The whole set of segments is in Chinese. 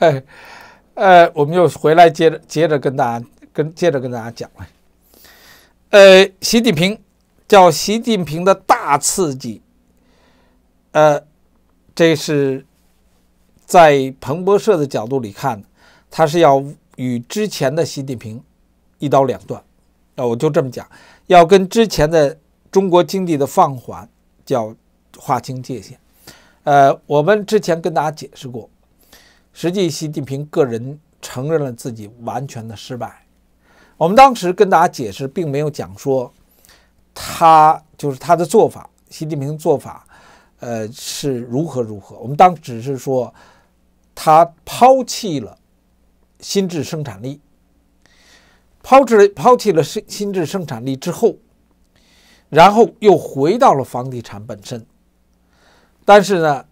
哎，呃，我们又回来接着接着跟大家跟接着跟大家讲了，呃，习近平叫习近平的大刺激，呃，这是在彭博社的角度里看，他是要与之前的习近平一刀两断，啊，我就这么讲，要跟之前的中国经济的放缓叫划清界限，呃，我们之前跟大家解释过。实际，习近平个人承认了自己完全的失败。我们当时跟大家解释，并没有讲说他就是他的做法，习近平做法，呃是如何如何。我们当只是说他抛弃了心智生产力，抛弃抛弃了心心智生产力之后，然后又回到了房地产本身。但是呢？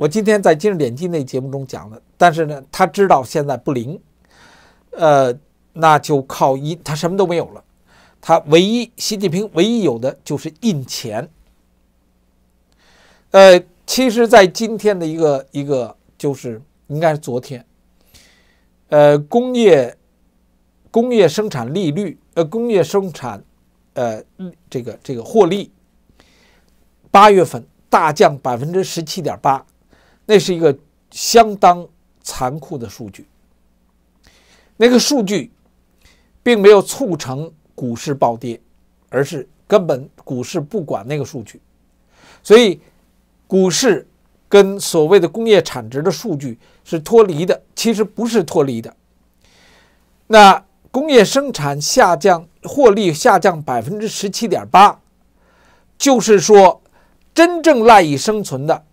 我今天在《今日点击那节目中讲了，但是呢，他知道现在不灵，呃，那就靠印，他什么都没有了，他唯一，习近平唯一有的就是印钱，呃，其实，在今天的一个一个，就是应该是昨天，呃，工业工业生产利率，呃，工业生产，呃，这个这个获利，八月份大降百分之十七点八。那是一个相当残酷的数据，那个数据并没有促成股市暴跌，而是根本股市不管那个数据，所以股市跟所谓的工业产值的数据是脱离的，其实不是脱离的。那工业生产下降，获利下降百分之十七点八，就是说真正赖以生存的。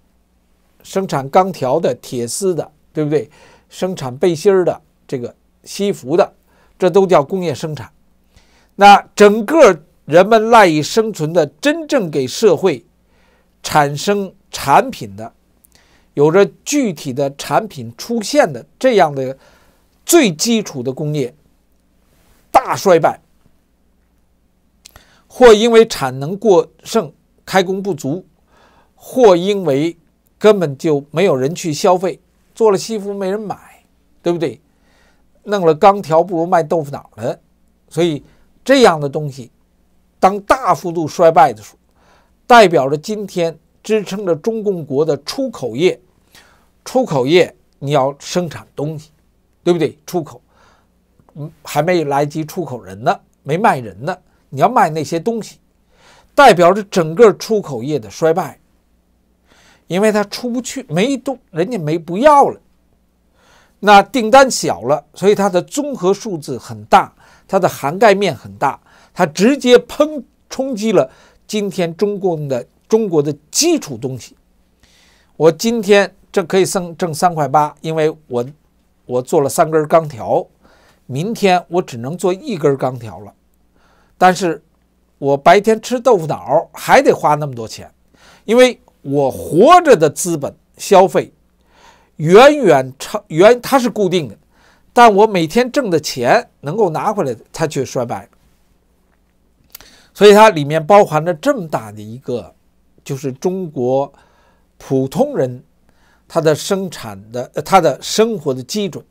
生产钢条的、铁丝的，对不对？生产背心儿的、这个西服的，这都叫工业生产。那整个人们赖以生存的、真正给社会产生产品的、有着具体的产品出现的这样的最基础的工业，大衰败，或因为产能过剩、开工不足，或因为。根本就没有人去消费，做了西服没人买，对不对？弄了钢条不如卖豆腐脑的，所以这样的东西当大幅度衰败的时候，代表着今天支撑着中共国的出口业，出口业你要生产东西，对不对？出口，嗯，还没来及出口人呢，没卖人呢，你要卖那些东西，代表着整个出口业的衰败。因为它出不去，没动，人家没不要了，那订单小了，所以它的综合数字很大，它的涵盖面很大，它直接砰冲击了今天中共的中国的基础东西。我今天这可以挣挣三块八，因为我我做了三根钢条，明天我只能做一根钢条了。但是，我白天吃豆腐脑还得花那么多钱，因为。我活着的资本消费远远超原，它是固定的，但我每天挣的钱能够拿回来的，它却衰败，所以它里面包含着这么大的一个，就是中国普通人他的生产的他的生活的基准，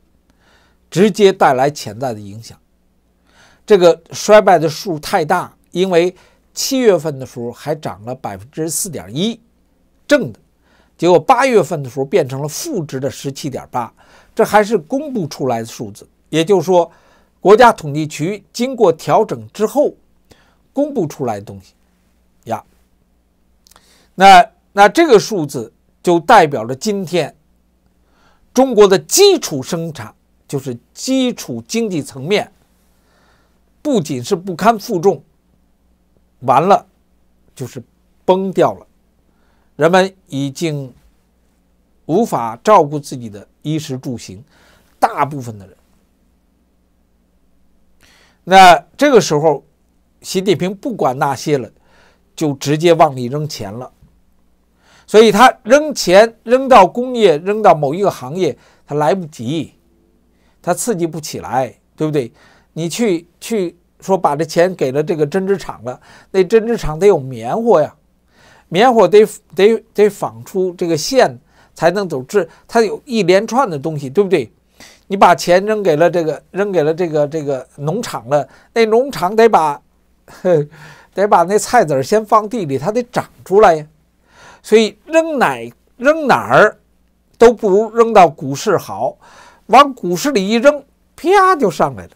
直接带来潜在的影响。这个衰败的数太大，因为七月份的时候还涨了百分之四点一。正的结果，八月份的时候变成了负值的十七点八，这还是公布出来的数字，也就是说，国家统计局经过调整之后公布出来的东西呀。那那这个数字就代表着今天中国的基础生产，就是基础经济层面，不仅是不堪负重，完了就是崩掉了。人们已经无法照顾自己的衣食住行，大部分的人。那这个时候，习近平不管那些了，就直接往里扔钱了。所以他扔钱扔到工业，扔到某一个行业，他来不及，他刺激不起来，对不对？你去去说把这钱给了这个针织厂了，那针织厂得有棉花呀。棉花得得得纺出这个线才能走织，它有一连串的东西，对不对？你把钱扔给了这个，扔给了这个这个农场了，那农场得把，呵 得把那菜籽儿先放地里，它得长出来呀。所以扔哪扔哪儿都不如扔到股市好，往股市里一扔，啪就上来了。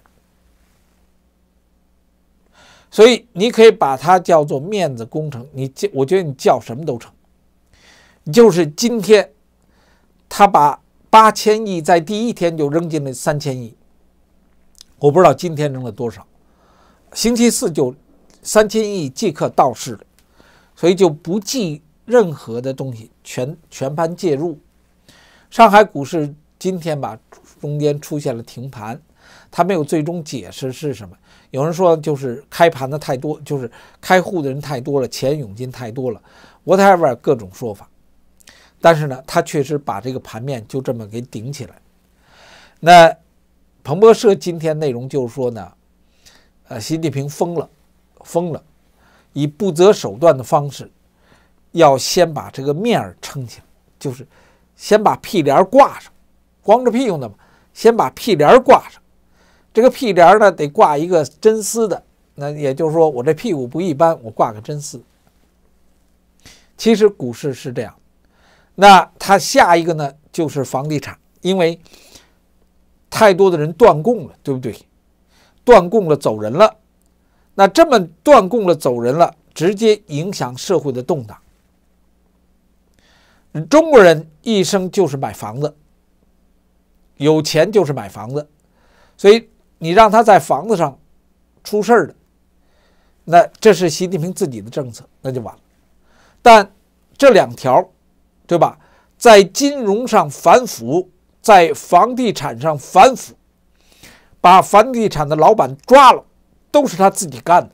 所以你可以把它叫做面子工程，你叫我觉得你叫什么都成。就是今天，他把八千亿在第一天就扔进了三千亿，我不知道今天扔了多少，星期四就三千亿即刻到市了，所以就不计任何的东西，全全盘介入。上海股市今天吧，中间出现了停盘。他没有最终解释是什么，有人说就是开盘的太多，就是开户的人太多了，钱涌进太多了，whatever 各种说法。但是呢，他确实把这个盘面就这么给顶起来。那彭博社今天内容就是说呢，呃，习近平疯了，疯了，以不择手段的方式，要先把这个面儿撑起来，就是先把屁帘儿挂上，光着屁用的嘛，先把屁帘儿挂上。这个屁帘呢，得挂一个真丝的。那也就是说，我这屁股不一般，我挂个真丝。其实股市是这样。那他下一个呢，就是房地产，因为太多的人断供了，对不对？断供了，走人了。那这么断供了，走人了，直接影响社会的动荡。中国人一生就是买房子，有钱就是买房子，所以。你让他在房子上出事儿的，那这是习近平自己的政策，那就完了。但这两条，对吧？在金融上反腐，在房地产上反腐，把房地产的老板抓了，都是他自己干的，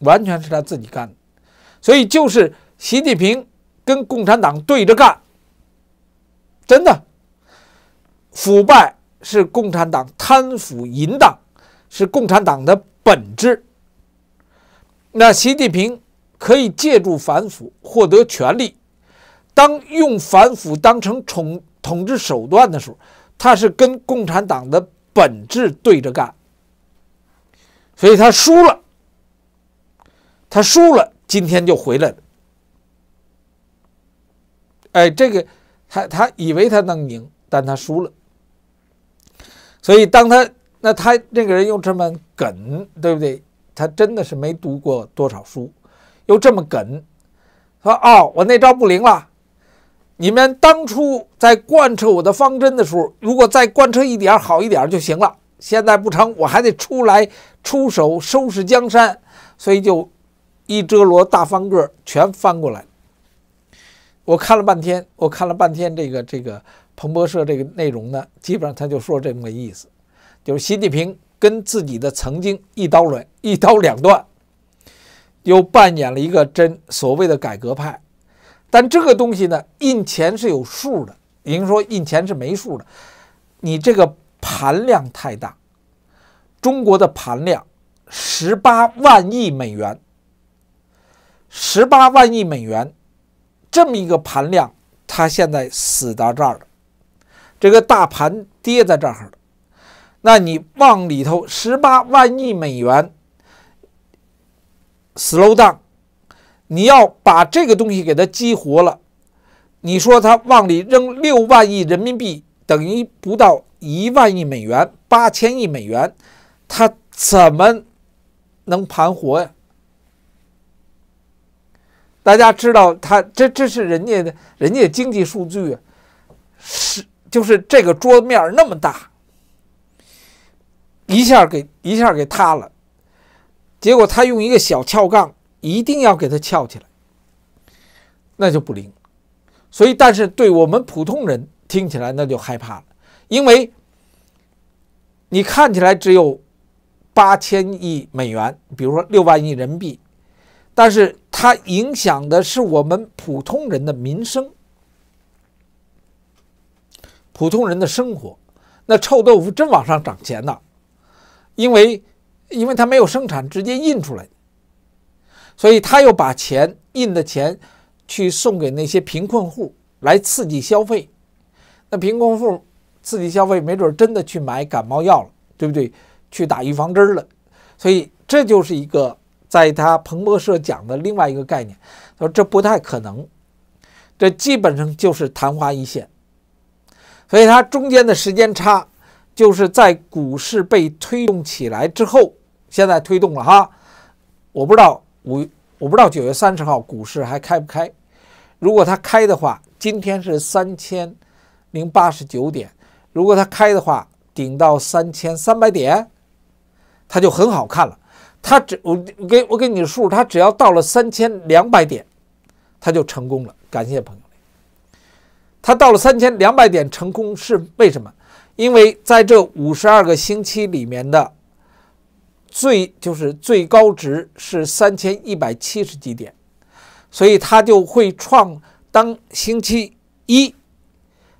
完全是他自己干的。所以就是习近平跟共产党对着干，真的腐败。是共产党贪腐淫荡，是共产党的本质。那习近平可以借助反腐获得权力，当用反腐当成统统治手段的时候，他是跟共产党的本质对着干，所以他输了。他输了，今天就回来了。哎，这个他他以为他能赢，但他输了。所以，当他那他那个人又这么梗，对不对？他真的是没读过多少书，又这么梗，说哦，我那招不灵了。你们当初在贯彻我的方针的时候，如果再贯彻一点好一点就行了。现在不成，我还得出来出手收拾江山。所以就一遮罗大方个全翻过来。我看了半天，我看了半天这个这个。彭博社这个内容呢，基本上他就说这么个意思，就是习近平跟自己的曾经一刀两一刀两断，又扮演了一个真所谓的改革派。但这个东西呢，印钱是有数的，就是说印钱是没数的，你这个盘量太大，中国的盘量十八万亿美元，十八万亿美元这么一个盘量，他现在死到这儿了。这个大盘跌在这儿了，那你往里头十八万亿美元 slow down，你要把这个东西给它激活了，你说它往里扔六万亿人民币，等于不到一万亿美元，八千亿美元，它怎么能盘活呀？大家知道，它这这是人家的，人家经济数据是。就是这个桌面那么大，一下给一下给塌了，结果他用一个小撬杠，一定要给它撬起来，那就不灵。所以，但是对我们普通人听起来那就害怕了，因为你看起来只有八千亿美元，比如说六万亿人民币，但是它影响的是我们普通人的民生。普通人的生活，那臭豆腐真往上涨钱呢，因为，因为他没有生产，直接印出来，所以他又把钱印的钱，去送给那些贫困户，来刺激消费。那贫困户刺激消费，没准真的去买感冒药了，对不对？去打预防针了。所以这就是一个在他彭博社讲的另外一个概念，他说这不太可能，这基本上就是昙花一现。所以它中间的时间差，就是在股市被推动起来之后，现在推动了哈。我不知道五，我不知道九月三十号股市还开不开。如果它开的话，今天是三千零八十九点。如果它开的话，顶到三千三百点，它就很好看了。它只我给我给你数，它只要到了三千两百点，它就成功了。感谢朋友。它到了三千两百点成功是为什么？因为在这五十二个星期里面的最就是最高值是三千一百七十几点，所以它就会创当星期一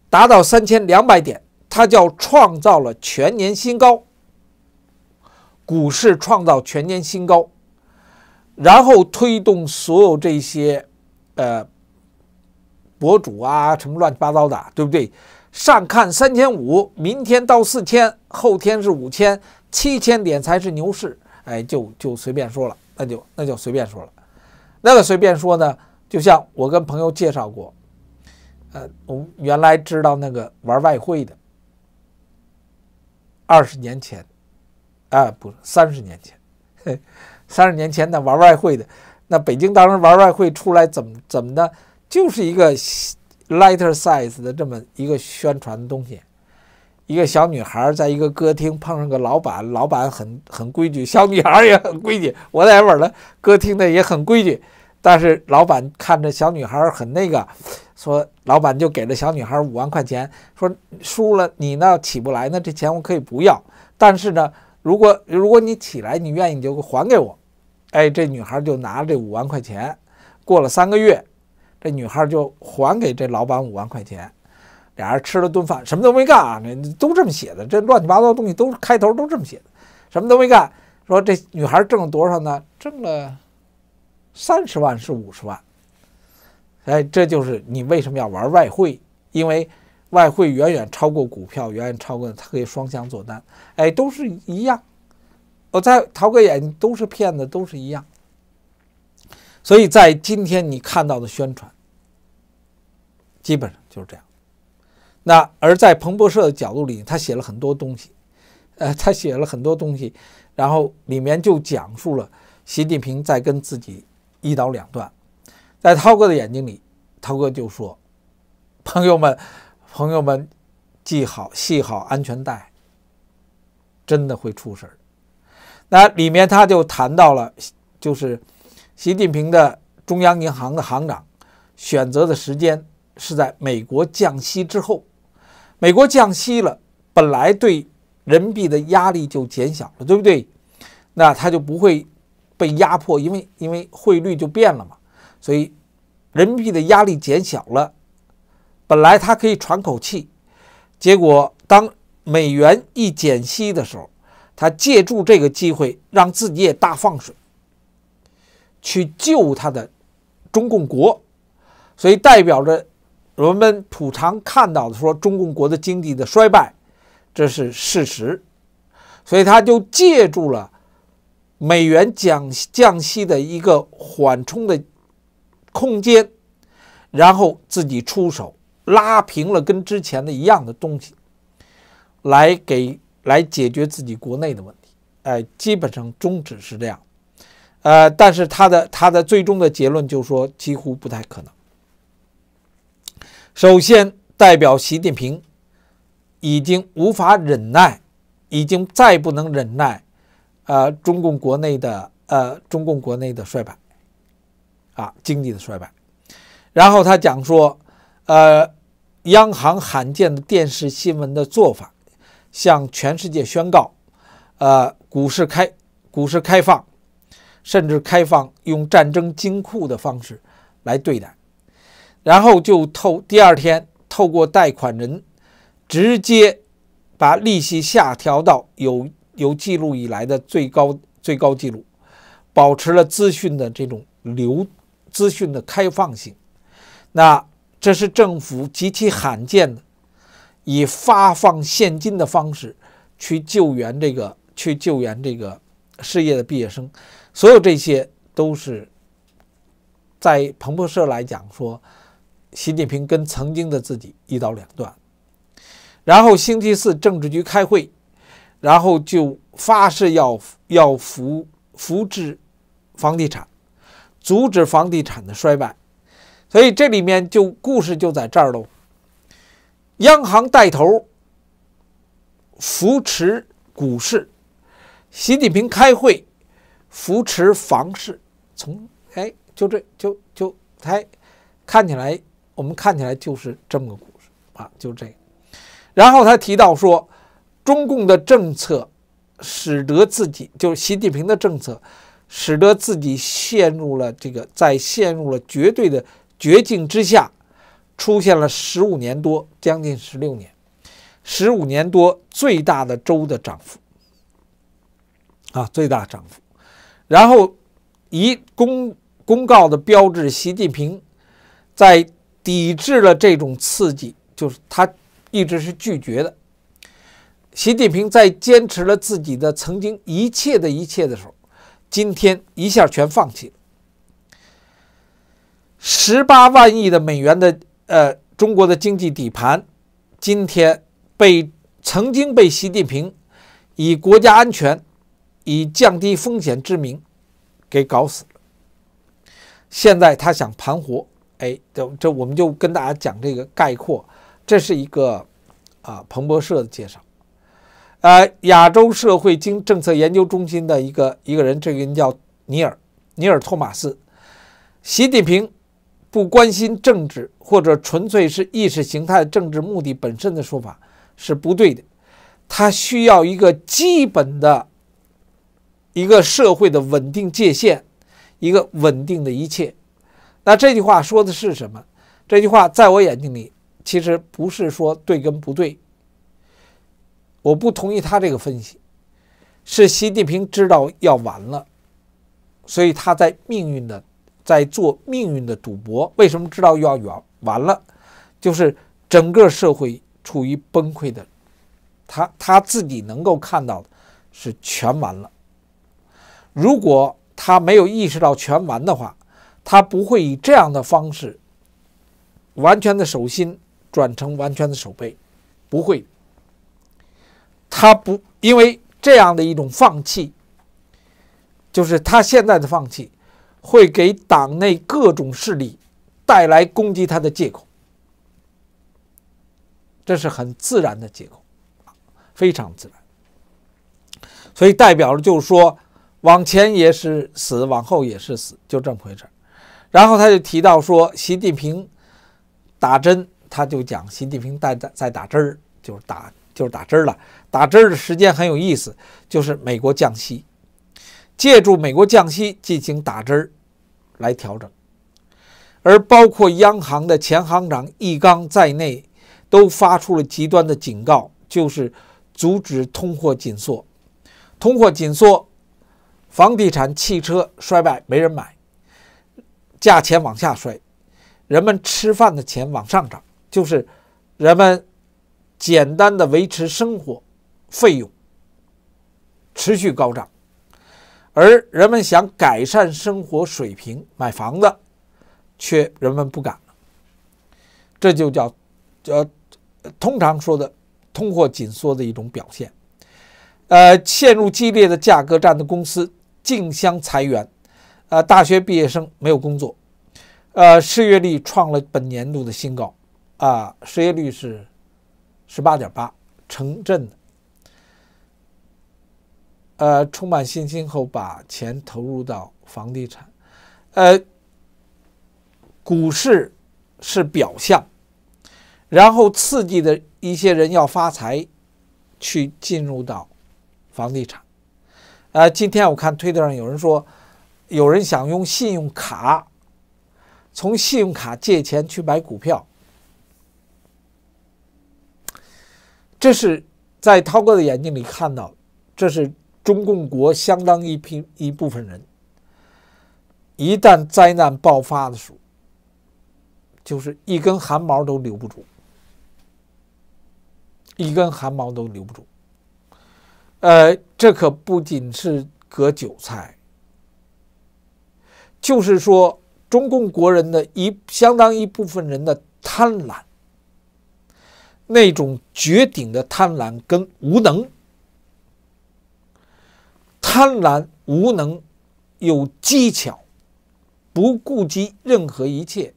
达到三千两百点，它叫创造了全年新高。股市创造全年新高，然后推动所有这些，呃。博主啊，什么乱七八糟的，对不对？上看三千五，明天到四千，后天是五千，七千点才是牛市。哎，就就随便说了，那就那就随便说了。那个随便说呢，就像我跟朋友介绍过，呃，我原来知道那个玩外汇的，二十年前，啊，不，三十年前，三十年前那玩外汇的，那北京当时玩外汇出来怎么怎么的？就是一个 lighter size 的这么一个宣传东西，一个小女孩在一个歌厅碰上个老板，老板很很规矩，小女孩也很规矩。我在那儿呢，歌厅的也很规矩。但是老板看着小女孩很那个，说老板就给了小女孩五万块钱，说输了你那起不来，那这钱我可以不要。但是呢，如果如果你起来，你愿意你就还给我。哎，这女孩就拿了这五万块钱，过了三个月。这女孩就还给这老板五万块钱，俩人吃了顿饭，什么都没干啊，都这么写的。这乱七八糟的东西都开头都这么写的，什么都没干。说这女孩挣了多少呢？挣了三十万是五十万。哎，这就是你为什么要玩外汇，因为外汇远远超过股票，远远超过它可以双向做单。哎，都是一样。我在陶哥眼都是骗子，都是一样。所以在今天你看到的宣传。基本上就是这样。那而在彭博社的角度里，他写了很多东西，呃，他写了很多东西，然后里面就讲述了习近平在跟自己一刀两断。在涛哥的眼睛里，涛哥就说：“朋友们，朋友们，系好系好安全带，真的会出事儿。”那里面他就谈到了，就是习近平的中央银行的行长选择的时间。是在美国降息之后，美国降息了，本来对人民币的压力就减小了，对不对？那它就不会被压迫，因为因为汇率就变了嘛。所以人民币的压力减小了，本来它可以喘口气。结果当美元一减息的时候，它借助这个机会让自己也大放水，去救它的中共国，所以代表着。我们通常看到的说，中共国的经济的衰败，这是事实，所以他就借助了美元降降息的一个缓冲的空间，然后自己出手拉平了跟之前的一样的东西，来给来解决自己国内的问题。哎，基本上宗旨是这样，呃，但是他的他的最终的结论就说几乎不太可能。首先，代表习近平已经无法忍耐，已经再不能忍耐。呃，中共国内的呃，中共国内的衰败，啊，经济的衰败。然后他讲说，呃，央行罕见的电视新闻的做法，向全世界宣告，呃，股市开，股市开放，甚至开放用战争金库的方式来对待。然后就透第二天，透过贷款人，直接把利息下调到有有记录以来的最高最高记录，保持了资讯的这种流资讯的开放性。那这是政府极其罕见的，以发放现金的方式去救援这个去救援这个失业的毕业生。所有这些都是在彭博社来讲说。习近平跟曾经的自己一刀两断，然后星期四政治局开会，然后就发誓要要扶扶持房地产，阻止房地产的衰败，所以这里面就故事就在这儿喽。央行带头扶持股市，习近平开会扶持房市，从哎就这就就他看起来。我们看起来就是这么个故事啊，就这个。然后他提到说，中共的政策使得自己，就是习近平的政策，使得自己陷入了这个，在陷入了绝对的绝境之下，出现了十五年多，将近十六年，十五年多最大的周的涨幅啊，最大涨幅。然后以公公告的标志，习近平在。抵制了这种刺激，就是他一直是拒绝的。习近平在坚持了自己的曾经一切的一切的时候，今天一下全放弃了。十八万亿的美元的呃中国的经济底盘，今天被曾经被习近平以国家安全、以降低风险之名给搞死了。现在他想盘活。哎，这这我们就跟大家讲这个概括，这是一个啊，彭博社的介绍。呃，亚洲社会经政策研究中心的一个一个人，这个人叫尼尔尼尔托马斯。习近平不关心政治或者纯粹是意识形态政治目的本身的说法是不对的。他需要一个基本的、一个社会的稳定界限，一个稳定的一切。那这句话说的是什么？这句话在我眼睛里，其实不是说对跟不对。我不同意他这个分析，是习近平知道要完了，所以他在命运的在做命运的赌博。为什么知道要完完了？就是整个社会处于崩溃的，他他自己能够看到的是全完了。如果他没有意识到全完的话，他不会以这样的方式完全的手心转成完全的手背，不会，他不因为这样的一种放弃，就是他现在的放弃会给党内各种势力带来攻击他的借口，这是很自然的借口，非常自然，所以代表了就是说往前也是死，往后也是死，就这么回事儿。然后他就提到说，习近平打针，他就讲习近平在在在打针儿，就是打就是打针儿了。打针儿的时间很有意思，就是美国降息，借助美国降息进行打针儿来调整。而包括央行的前行长易纲在内，都发出了极端的警告，就是阻止通货紧缩。通货紧缩，房地产、汽车衰败，没人买。价钱往下摔，人们吃饭的钱往上涨，就是人们简单的维持生活费用持续高涨，而人们想改善生活水平、买房子，却人们不敢了。这就叫，呃，通常说的通货紧缩的一种表现。呃，陷入激烈的价格战的公司竞相裁员。啊，大学毕业生没有工作，呃，失业率创了本年度的新高，啊，失业率是十八点八，城镇。呃，充满信心后把钱投入到房地产，呃，股市是表象，然后刺激的一些人要发财，去进入到房地产，呃，今天我看推特上有人说。有人想用信用卡从信用卡借钱去买股票，这是在涛哥的眼睛里看到，这是中共国相当一批一部分人，一旦灾难爆发的时候，就是一根汗毛都留不住，一根汗毛都留不住。呃，这可不仅是割韭菜。就是说，中共国人的一相当一部分人的贪婪，那种绝顶的贪婪跟无能，贪婪无能，有技巧，不顾及任何一切，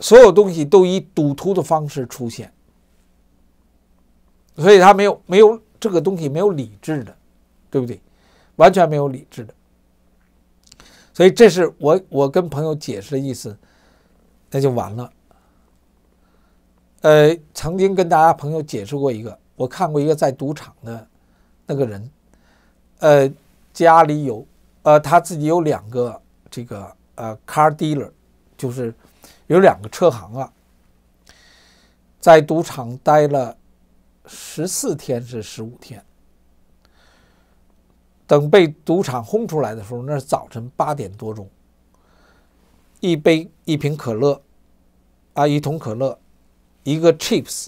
所有东西都以赌徒的方式出现，所以他没有没有这个东西，没有理智的，对不对？完全没有理智的。所以这是我我跟朋友解释的意思，那就完了。呃，曾经跟大家朋友解释过一个，我看过一个在赌场的那个人，呃，家里有呃他自己有两个这个呃 car dealer，就是有两个车行啊，在赌场待了十四天是十五天。等被赌场轰出来的时候，那是早晨八点多钟。一杯一瓶可乐，啊，一桶可乐，一个 chips，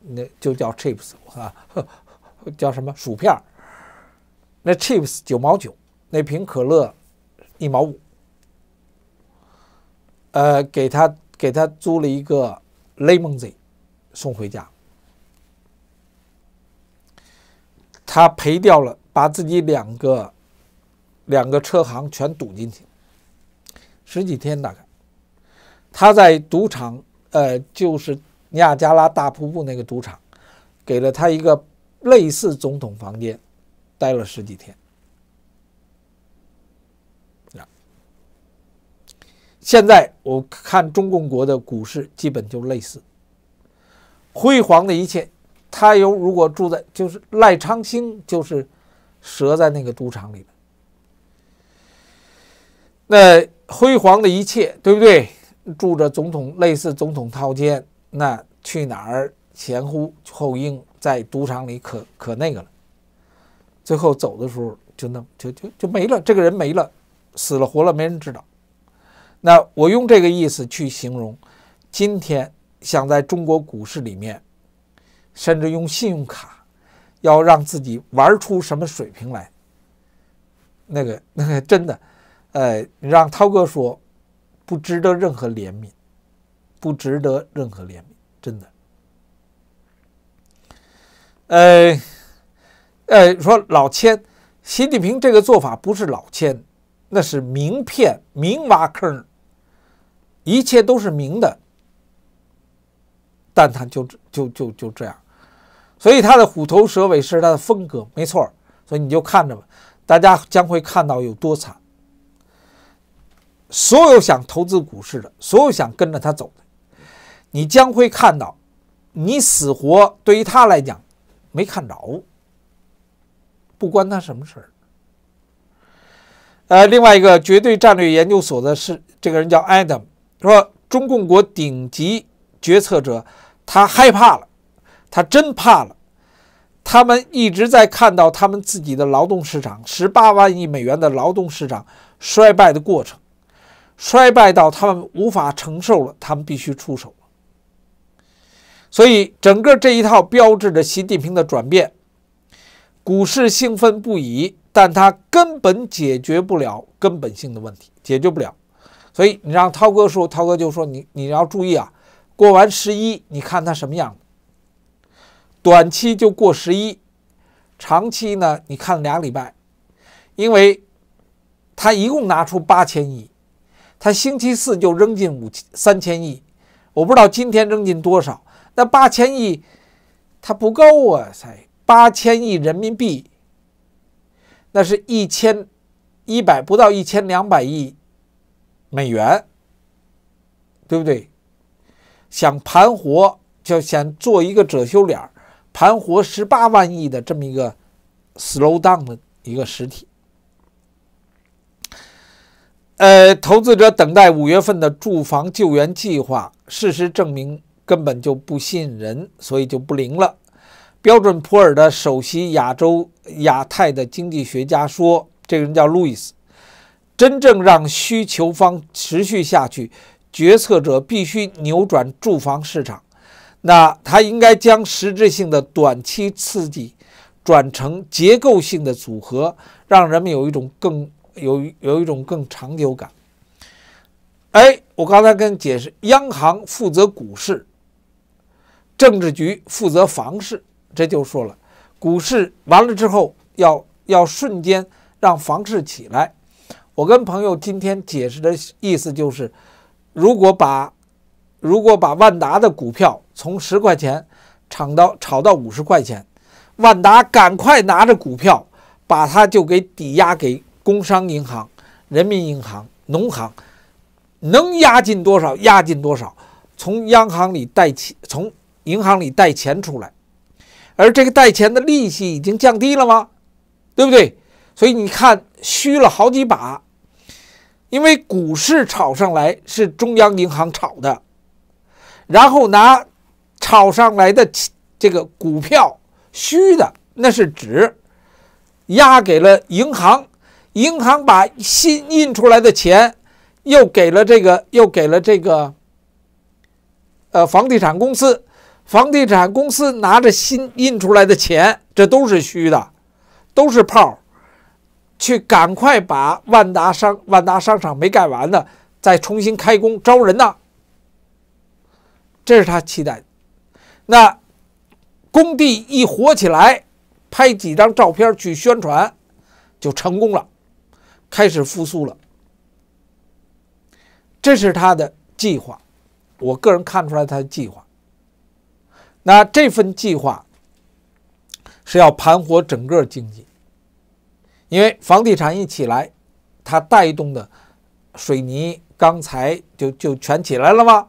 那就叫 chips 啊，叫什么薯片那 chips 九毛九，那瓶可乐一毛五。呃，给他给他租了一个 lemon Z，送回家。他赔掉了。把自己两个两个车行全堵进去，十几天大概。他在赌场，呃，就是尼亚加拉大瀑布那个赌场，给了他一个类似总统房间，待了十几天。现在我看中共国的股市基本就类似辉煌的一切。他有如果住在就是赖昌星就是。折在那个赌场里了。那辉煌的一切，对不对？住着总统类似总统套间，那去哪儿前呼后应，在赌场里可可那个了。最后走的时候，就那就就就没了。这个人没了，死了活了没人知道。那我用这个意思去形容，今天想在中国股市里面，甚至用信用卡。要让自己玩出什么水平来？那个 那个真的，呃，让涛哥说，不值得任何怜悯，不值得任何怜悯，真的。呃呃，说老千，习近平这个做法不是老千，那是明骗、明挖坑，一切都是明的，但他就就就就这样。所以他的虎头蛇尾是他的风格，没错。所以你就看着吧，大家将会看到有多惨。所有想投资股市的，所有想跟着他走的，你将会看到，你死活对于他来讲没看着，不关他什么事儿。呃，另外一个绝对战略研究所的是这个人叫艾 m 说中共国顶级决策者他害怕了。他真怕了，他们一直在看到他们自己的劳动市场十八万亿美元的劳动市场衰败的过程，衰败到他们无法承受了，他们必须出手了。所以，整个这一套标志着习近平的转变，股市兴奋不已，但它根本解决不了根本性的问题，解决不了。所以，你让涛哥说，涛哥就说你你要注意啊，过完十一，你看他什么样。短期就过十一，长期呢？你看俩礼拜，因为他一共拿出八千亿，他星期四就扔进五三千亿，我不知道今天扔进多少。那八千亿，他不够啊！才八千亿人民币，那是一千一百不到一千两百亿美元，对不对？想盘活，就想做一个遮羞脸儿。盘活十八万亿的这么一个 slow down 的一个实体。呃，投资者等待五月份的住房救援计划，事实证明根本就不吸引人，所以就不灵了。标准普尔的首席亚洲亚太的经济学家说，这个人叫路易斯。真正让需求方持续下去，决策者必须扭转住房市场。那它应该将实质性的短期刺激转成结构性的组合，让人们有一种更有有一种更长久感。哎，我刚才跟解释，央行负责股市，政治局负责房市，这就说了，股市完了之后要要瞬间让房市起来。我跟朋友今天解释的意思就是，如果把如果把万达的股票，从十块钱炒到炒到五十块钱，万达赶快拿着股票，把它就给抵押给工商银行、人民银行、农行，能押进多少押进多少，从央行里贷钱，从银行里贷钱出来，而这个贷钱的利息已经降低了吗？对不对？所以你看虚了好几把，因为股市炒上来是中央银行炒的，然后拿。炒上来的这个股票，虚的那是纸，压给了银行，银行把新印出来的钱又给了这个，又给了这个。呃，房地产公司，房地产公司拿着新印出来的钱，这都是虚的，都是泡儿，去赶快把万达商万达商场没盖完的再重新开工招人呐，这是他期待。那工地一火起来，拍几张照片去宣传，就成功了，开始复苏了。这是他的计划，我个人看出来他的计划。那这份计划是要盘活整个经济，因为房地产一起来，它带动的水泥、钢材就就全起来了吗？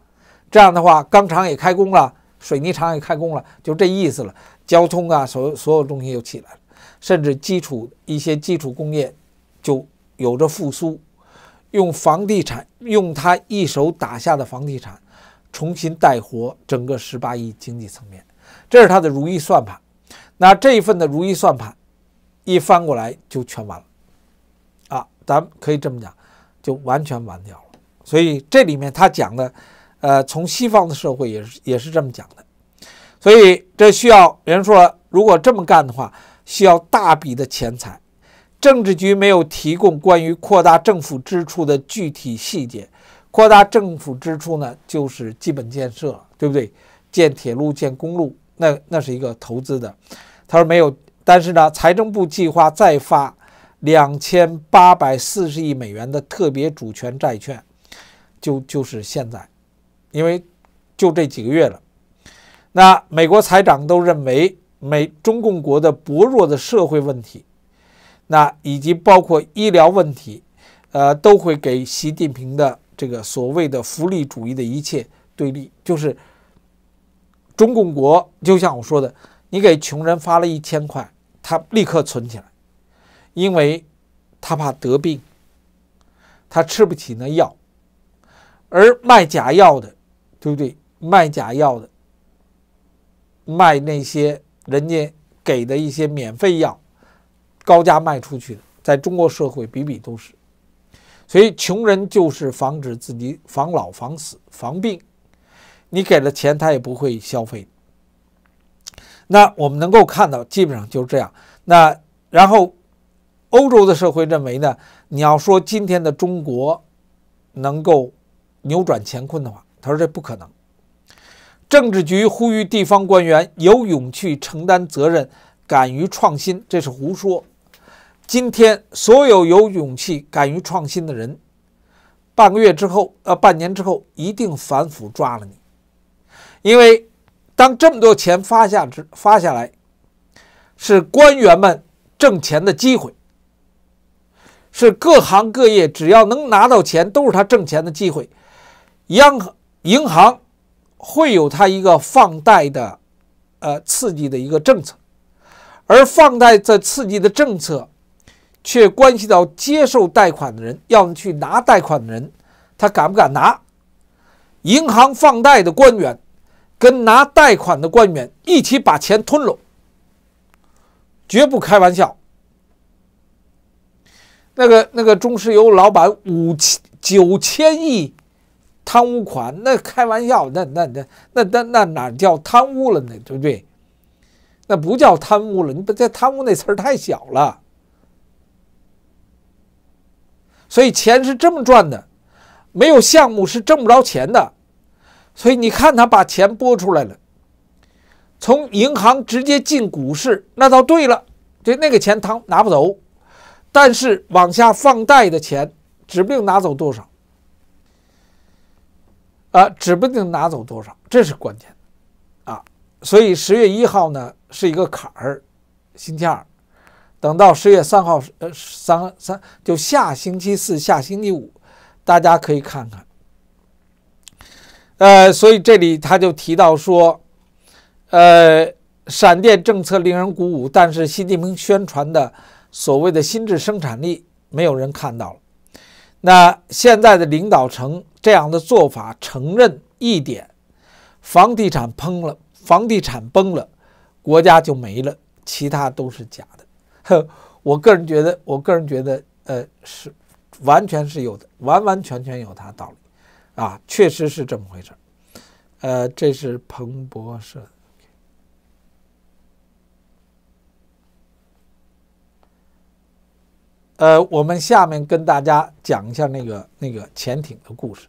这样的话，钢厂也开工了。水泥厂也开工了，就这意思了。交通啊，所所有东西又起来了，甚至基础一些基础工业，就有着复苏。用房地产，用他一手打下的房地产，重新带活整个十八亿经济层面，这是他的如意算盘。那这一份的如意算盘，一翻过来就全完了，啊，咱可以这么讲，就完全完掉了。所以这里面他讲的。呃，从西方的社会也是也是这么讲的，所以这需要，有人说如果这么干的话，需要大笔的钱财。政治局没有提供关于扩大政府支出的具体细节。扩大政府支出呢，就是基本建设，对不对？建铁路、建公路，那那是一个投资的。他说没有，但是呢，财政部计划再发两千八百四十亿美元的特别主权债券，就就是现在。因为就这几个月了，那美国财长都认为美中共国的薄弱的社会问题，那以及包括医疗问题，呃，都会给习近平的这个所谓的福利主义的一切对立，就是中共国，就像我说的，你给穷人发了一千块，他立刻存起来，因为他怕得病，他吃不起那药，而卖假药的。对不对？卖假药的，卖那些人家给的一些免费药，高价卖出去的，在中国社会比比都是。所以穷人就是防止自己防老、防死、防病，你给了钱他也不会消费。那我们能够看到，基本上就是这样。那然后欧洲的社会认为呢？你要说今天的中国能够扭转乾坤的话。他说：“这不可能。政治局呼吁地方官员有勇气承担责任，敢于创新，这是胡说。今天所有有勇气、敢于创新的人，半个月之后，呃，半年之后，一定反腐抓了你。因为当这么多钱发下之发下来，是官员们挣钱的机会，是各行各业只要能拿到钱都是他挣钱的机会，央行。”银行会有它一个放贷的，呃，刺激的一个政策，而放贷这刺激的政策，却关系到接受贷款的人，要去拿贷款的人，他敢不敢拿？银行放贷的官员，跟拿贷款的官员一起把钱吞了，绝不开玩笑。那个那个中石油老板五千九千亿。贪污款？那开玩笑，那那那那那那哪叫贪污了呢？对不对？那不叫贪污了，你把这贪污那词儿太小了。所以钱是这么赚的，没有项目是挣不着钱的。所以你看他把钱拨出来了，从银行直接进股市，那倒对了。就那个钱他拿不走，但是往下放贷的钱指不定拿走多少。啊，指不定拿走多少，这是关键，啊，所以十月一号呢是一个坎儿，星期二，等到十月三号，呃，三三就下星期四、下星期五，大家可以看看。呃，所以这里他就提到说，呃，闪电政策令人鼓舞，但是习近平宣传的所谓的新质生产力，没有人看到了。那现在的领导层。这样的做法承认一点：房地产崩了，房地产崩了，国家就没了，其他都是假的。我个人觉得，我个人觉得，呃，是完全是有，的，完完全全有它道理啊，确实是这么回事。呃，这是彭博社。呃，我们下面跟大家讲一下那个那个潜艇的故事。